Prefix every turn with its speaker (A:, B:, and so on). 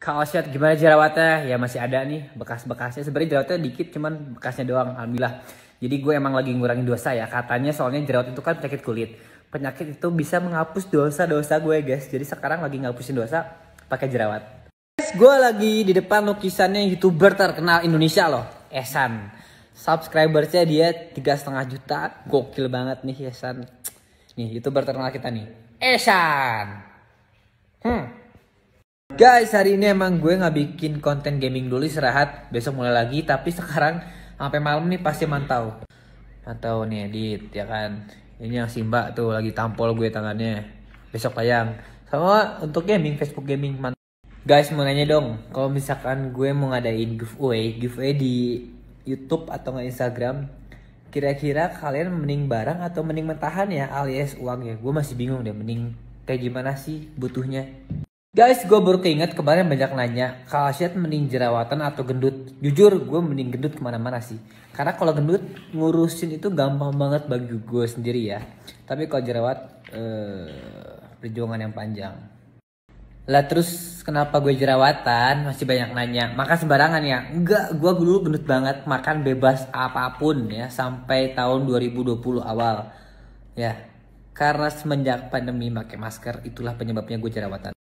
A: Kaosnya gimana jerawatnya? Ya masih ada nih bekas-bekasnya. Sebenarnya jerawatnya dikit cuman bekasnya doang alhamdulillah. Jadi gue emang lagi ngurangin dosa ya. Katanya soalnya jerawat itu kan penyakit kulit. Penyakit itu bisa menghapus dosa-dosa gue guys. Jadi sekarang lagi ngapusin dosa pakai jerawat. Guys, gue lagi di depan lukisannya youtuber terkenal Indonesia loh, Esan. Subscribersnya dia tiga setengah juta, gokil banget nih Esan. Nih youtuber terkenal kita nih, Esan. Guys, hari ini emang gue nggak bikin konten gaming dulu istirahat, besok mulai lagi. Tapi sekarang sampai malam nih pasti mantau. Mantau nih edit, ya kan. Ini yang Simba tuh lagi tampol gue tangannya. Besok tayang. Sama untuk gaming, Facebook gaming mantau. Guys, mau nanya dong, kalau misalkan gue mau ngadain giveaway, giveaway di YouTube atau nggak Instagram, kira-kira kalian mending barang atau mending mentahan ya alias uang ya? Gue masih bingung deh, mending kayak gimana sih butuhnya? Guys, gue baru keinget kemarin banyak nanya kalau sihat mending jerawatan atau gendut. Jujur, gue mending gendut kemana-mana sih. Karena kalau gendut ngurusin itu gampang banget bagi gue sendiri ya. Tapi kalau jerawat, eh, perjuangan yang panjang. Lah terus kenapa gue jerawatan? Masih banyak nanya. Makan sembarangan ya? Enggak, gue dulu gendut banget. Makan bebas apapun ya sampai tahun 2020 awal. Ya, karena semenjak pandemi pakai masker itulah penyebabnya gue jerawatan.